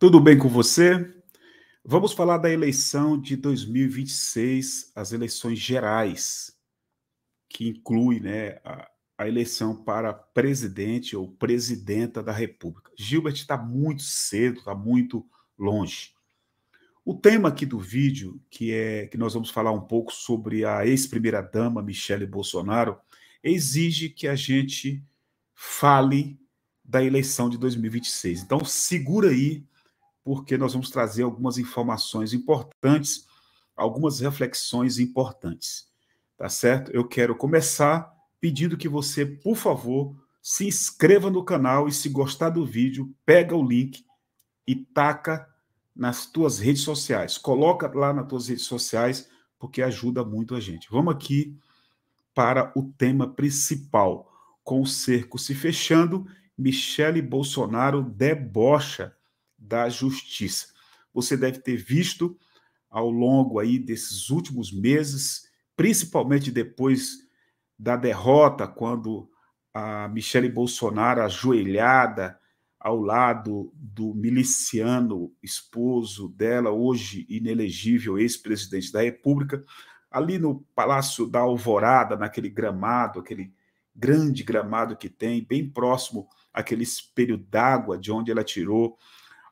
Tudo bem com você? Vamos falar da eleição de 2026, as eleições gerais, que inclui né, a, a eleição para presidente ou presidenta da República. Gilbert está muito cedo, está muito longe. O tema aqui do vídeo, que é que nós vamos falar um pouco sobre a ex-primeira-dama Michele Bolsonaro, exige que a gente fale da eleição de 2026. Então, segura aí porque nós vamos trazer algumas informações importantes, algumas reflexões importantes, tá certo? Eu quero começar pedindo que você, por favor, se inscreva no canal e se gostar do vídeo, pega o link e taca nas tuas redes sociais. Coloca lá nas tuas redes sociais, porque ajuda muito a gente. Vamos aqui para o tema principal. Com o cerco se fechando, Michele Bolsonaro debocha da Justiça. Você deve ter visto ao longo aí desses últimos meses, principalmente depois da derrota, quando a Michele Bolsonaro ajoelhada ao lado do miliciano esposo dela, hoje inelegível ex-presidente da República, ali no Palácio da Alvorada, naquele gramado, aquele grande gramado que tem, bem próximo àquele espelho d'água de onde ela tirou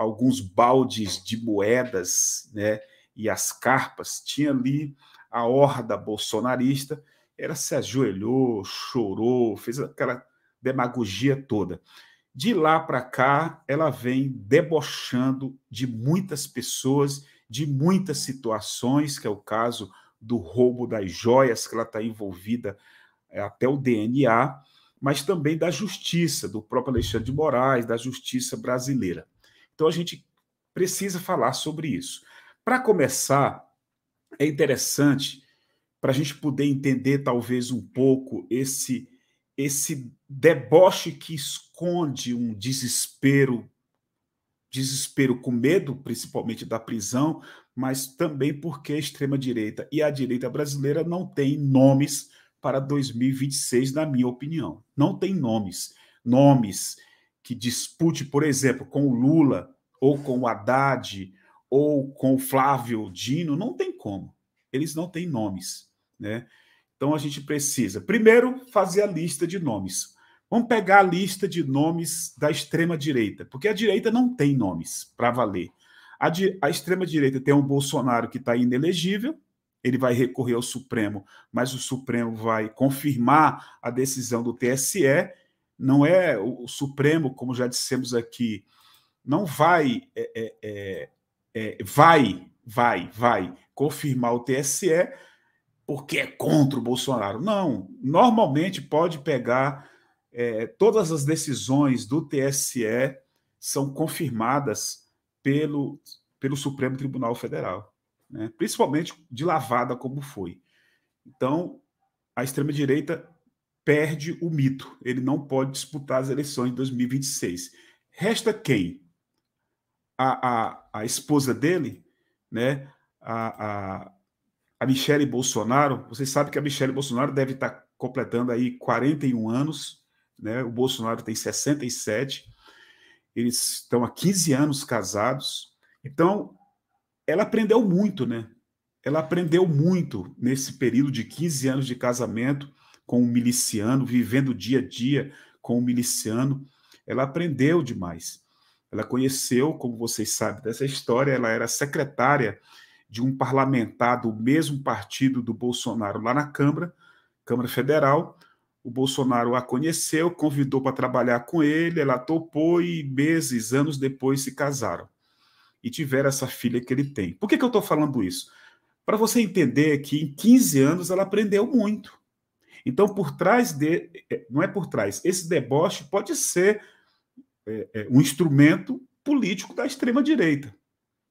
alguns baldes de moedas né, e as carpas, tinha ali a horda bolsonarista, ela se ajoelhou, chorou, fez aquela demagogia toda. De lá para cá, ela vem debochando de muitas pessoas, de muitas situações, que é o caso do roubo das joias, que ela está envolvida é, até o DNA, mas também da justiça, do próprio Alexandre de Moraes, da justiça brasileira. Então a gente precisa falar sobre isso. Para começar, é interessante para a gente poder entender talvez um pouco esse esse deboche que esconde um desespero desespero com medo, principalmente da prisão, mas também porque a extrema direita e a direita brasileira não têm nomes para 2026, na minha opinião. Não tem nomes. Nomes que dispute, por exemplo, com o Lula, ou com o Haddad, ou com o Flávio Dino, não tem como. Eles não têm nomes. Né? Então a gente precisa, primeiro, fazer a lista de nomes. Vamos pegar a lista de nomes da extrema-direita, porque a direita não tem nomes para valer. A, a extrema-direita tem um Bolsonaro que está inelegível, ele vai recorrer ao Supremo, mas o Supremo vai confirmar a decisão do TSE não é o, o Supremo, como já dissemos aqui, não vai, é, é, é, é vai, vai, vai confirmar o TSE porque é contra o Bolsonaro. Não, normalmente pode pegar é, todas as decisões do TSE são confirmadas pelo, pelo Supremo Tribunal Federal, né? principalmente de lavada como foi. Então, a extrema-direita perde o mito. Ele não pode disputar as eleições de 2026. Resta quem? A, a, a esposa dele, né? A, a, a Michele Bolsonaro. Vocês sabem que a Michele Bolsonaro deve estar completando aí 41 anos, né? O Bolsonaro tem 67. Eles estão há 15 anos casados. Então, ela aprendeu muito, né? Ela aprendeu muito nesse período de 15 anos de casamento com um miliciano, vivendo dia a dia com um miliciano. Ela aprendeu demais. Ela conheceu, como vocês sabem dessa história, ela era secretária de um parlamentar do mesmo partido do Bolsonaro lá na Câmara, Câmara Federal. O Bolsonaro a conheceu, convidou para trabalhar com ele, ela topou e meses, anos depois se casaram e tiveram essa filha que ele tem. Por que, que eu estou falando isso? Para você entender que em 15 anos ela aprendeu muito. Então, por trás de. É, não é por trás. Esse deboche pode ser é, é, um instrumento político da extrema-direita.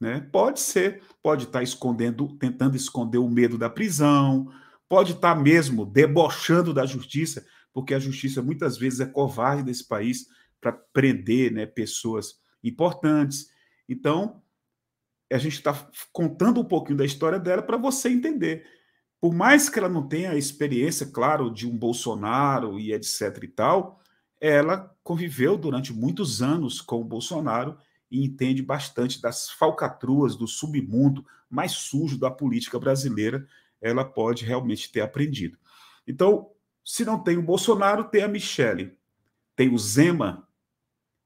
Né? Pode ser, pode estar tá escondendo, tentando esconder o medo da prisão, pode estar tá mesmo debochando da justiça, porque a justiça muitas vezes é covarde nesse país para prender né, pessoas importantes. Então, a gente está contando um pouquinho da história dela para você entender por mais que ela não tenha a experiência, claro, de um Bolsonaro e etc e tal, ela conviveu durante muitos anos com o Bolsonaro e entende bastante das falcatruas do submundo mais sujo da política brasileira, ela pode realmente ter aprendido. Então, se não tem o Bolsonaro, tem a Michele, tem o Zema,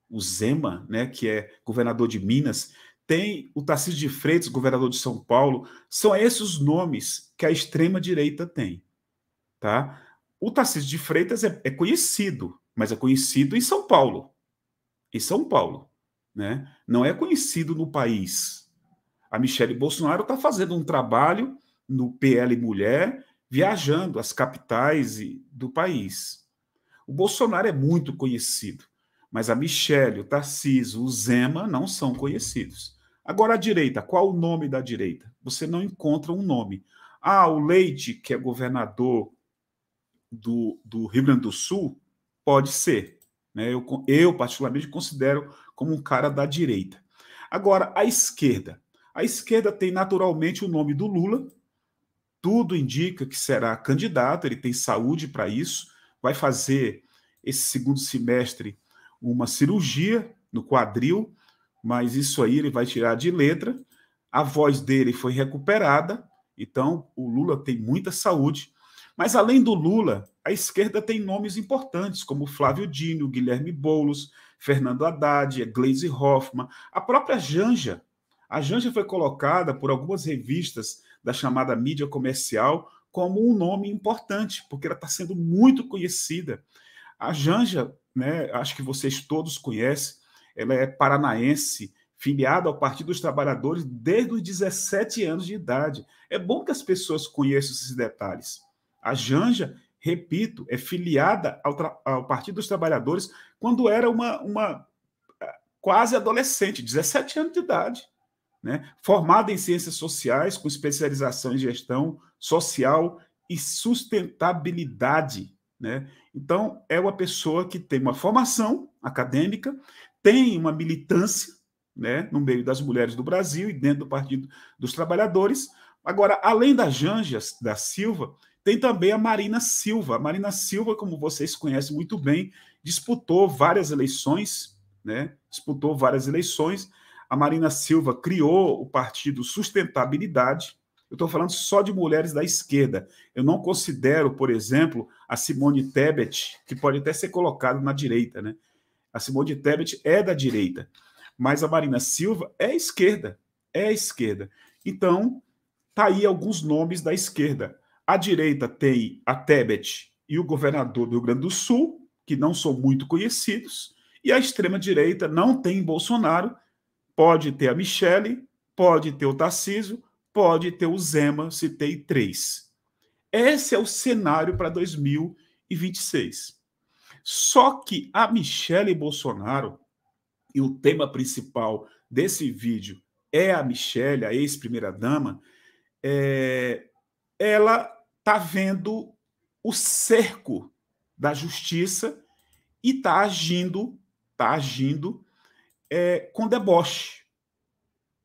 o Zema, né, que é governador de Minas, tem o Tarcísio de Freitas, governador de São Paulo, são esses os nomes que a extrema-direita tem. Tá? O Tarcísio de Freitas é, é, conhecido, mas é conhecido em São Paulo. Em São Paulo. Né? Não é conhecido no país. A Michele Bolsonaro está fazendo um trabalho no PL Mulher, viajando as capitais do país. O Bolsonaro é muito conhecido, mas a Michele, o Tarcísio, o Zema não são conhecidos. Agora, a direita, qual o nome da direita? Você não encontra um nome. Ah, o Leite, que é governador do, do Rio Grande do Sul, pode ser. Né? Eu, eu, particularmente, considero como um cara da direita. Agora, a esquerda. A esquerda tem naturalmente o nome do Lula, tudo indica que será candidato, ele tem saúde para isso, vai fazer esse segundo semestre uma cirurgia no quadril, mas isso aí ele vai tirar de letra. A voz dele foi recuperada, então o Lula tem muita saúde. Mas além do Lula, a esquerda tem nomes importantes, como Flávio Dino, Guilherme Boulos, Fernando Haddad, Gleisi Hoffmann, a própria Janja. A Janja foi colocada por algumas revistas da chamada mídia comercial como um nome importante, porque ela está sendo muito conhecida. A Janja, né, acho que vocês todos conhecem, ela é paranaense, filiada ao Partido dos Trabalhadores desde os 17 anos de idade. É bom que as pessoas conheçam esses detalhes. A Janja, repito, é filiada ao, ao Partido dos Trabalhadores quando era uma, uma ah, quase adolescente, 17 anos de idade. Né? Formada em ciências sociais, com especialização em gestão social e sustentabilidade. Né? Então, é uma pessoa que tem uma formação acadêmica, tem uma militância né, no meio das mulheres do Brasil e dentro do Partido dos Trabalhadores. Agora, além da Janja da Silva, tem também a Marina Silva. A Marina Silva, como vocês conhecem muito bem, disputou várias eleições, né? Disputou várias eleições. A Marina Silva criou o partido Sustentabilidade. Eu estou falando só de mulheres da esquerda. Eu não considero, por exemplo, a Simone Tebet, que pode até ser colocada na direita, né? A Simone Tebet é da direita, mas a Marina Silva é esquerda, é esquerda. Então, tá aí alguns nomes da esquerda. A direita tem a Tebet e o governador do Rio Grande do Sul, que não são muito conhecidos, e a extrema direita não tem Bolsonaro, pode ter a Michele, pode ter o Tarciso, pode ter o Zema, citei três. Esse é o cenário para 2026. Só que a Michele Bolsonaro, e o tema principal desse vídeo é a Michelle, a ex-primeira-dama, é, ela está vendo o cerco da justiça e está agindo, tá agindo é, com deboche,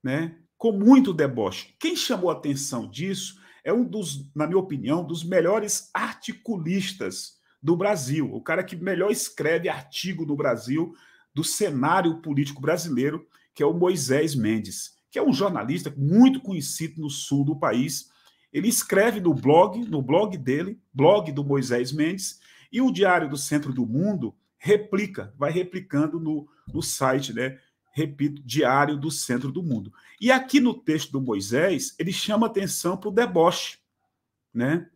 né? com muito deboche. Quem chamou a atenção disso é um dos, na minha opinião, dos melhores articulistas do Brasil, o cara que melhor escreve artigo no Brasil do cenário político brasileiro, que é o Moisés Mendes, que é um jornalista muito conhecido no sul do país. Ele escreve no blog, no blog dele, blog do Moisés Mendes, e o Diário do Centro do Mundo replica, vai replicando no, no site, né? Repito, Diário do Centro do Mundo. E aqui no texto do Moisés, ele chama atenção para o deboche, né?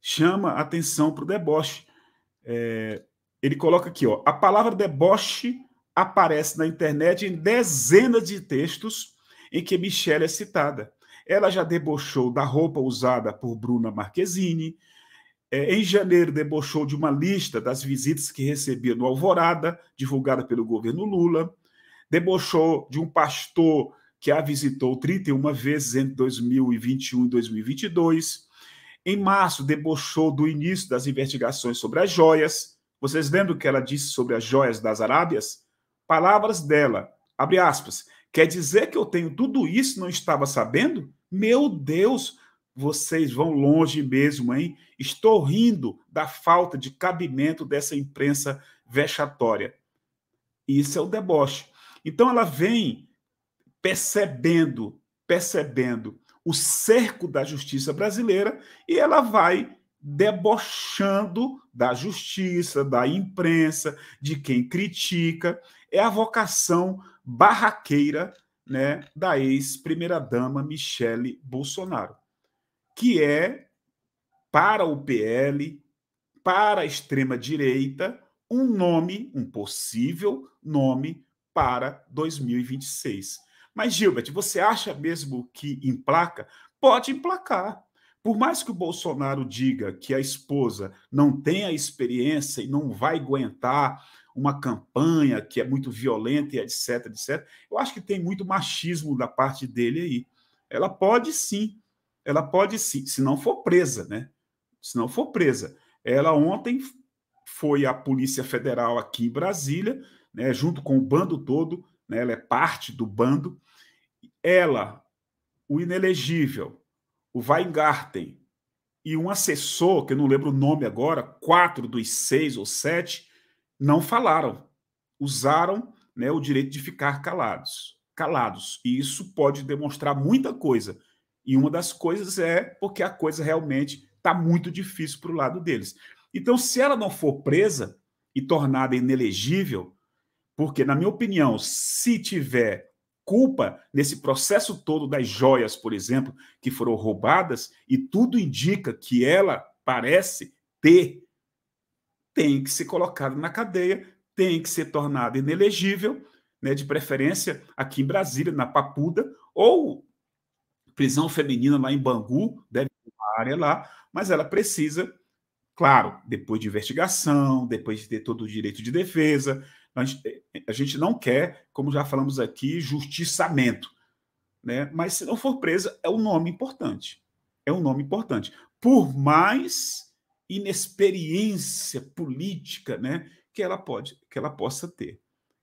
Chama atenção para o deboche. É, ele coloca aqui, ó, a palavra deboche aparece na internet em dezenas de textos em que Michelle é citada. Ela já debochou da roupa usada por Bruna Marquezine, é, em janeiro debochou de uma lista das visitas que recebia no Alvorada, divulgada pelo governo Lula, debochou de um pastor que a visitou 31 vezes entre 2021 e 2022, em março, debochou do início das investigações sobre as joias. Vocês lembram o que ela disse sobre as joias das Arábias? Palavras dela, abre aspas, quer dizer que eu tenho tudo isso não estava sabendo? Meu Deus, vocês vão longe mesmo, hein? Estou rindo da falta de cabimento dessa imprensa vexatória. Isso é o deboche. Então ela vem percebendo, percebendo o cerco da justiça brasileira e ela vai debochando da justiça, da imprensa, de quem critica. É a vocação barraqueira né, da ex-primeira-dama Michele Bolsonaro, que é, para o PL, para a extrema-direita, um nome, um possível nome para 2026. Mas, Gilbert, você acha mesmo que emplaca? Pode emplacar. Por mais que o Bolsonaro diga que a esposa não tem a experiência e não vai aguentar uma campanha que é muito violenta e etc, etc, eu acho que tem muito machismo da parte dele aí. Ela pode sim, ela pode sim, se não for presa, né? Se não for presa. Ela ontem foi à Polícia Federal aqui em Brasília, né, junto com o bando todo, né, ela é parte do bando, ela, o inelegível, o Weingarten e um assessor, que eu não lembro o nome agora, quatro dos seis ou sete, não falaram. Usaram né, o direito de ficar calados. Calados. E isso pode demonstrar muita coisa. E uma das coisas é porque a coisa realmente está muito difícil para o lado deles. Então, se ela não for presa e tornada inelegível, porque, na minha opinião, se tiver culpa nesse processo todo das joias, por exemplo, que foram roubadas, e tudo indica que ela parece ter, tem que ser colocada na cadeia, tem que ser tornada inelegível, né, de preferência aqui em Brasília, na Papuda, ou prisão feminina lá em Bangu, deve ter uma área lá, mas ela precisa, claro, depois de investigação, depois de ter todo o direito de defesa, a gente, é, é, a gente não quer, como já falamos aqui, justiçamento. Né? Mas se não for presa, é um nome importante. É um nome importante. Por mais inexperiência política, né, que ela pode, que ela possa ter.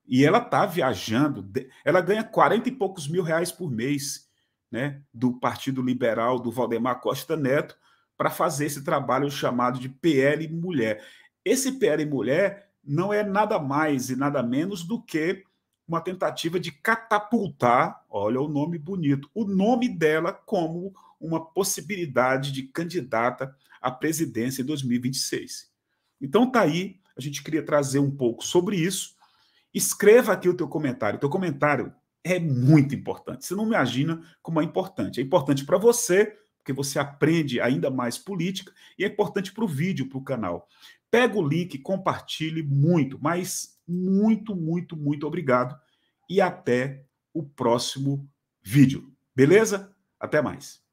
E ela está viajando, ela ganha 40 e poucos mil reais por mês, né, do Partido Liberal do Valdemar Costa Neto para fazer esse trabalho chamado de PL Mulher. Esse PL Mulher não é nada mais e nada menos do que uma tentativa de catapultar, olha o nome bonito, o nome dela como uma possibilidade de candidata à presidência em 2026. Então tá aí, a gente queria trazer um pouco sobre isso. Escreva aqui o teu comentário. O teu comentário é muito importante. Você não imagina como é importante. É importante para você, porque você aprende ainda mais política, e é importante para o vídeo, para o canal. Pega o link, compartilhe muito, mas muito, muito, muito obrigado e até o próximo vídeo. Beleza? Até mais.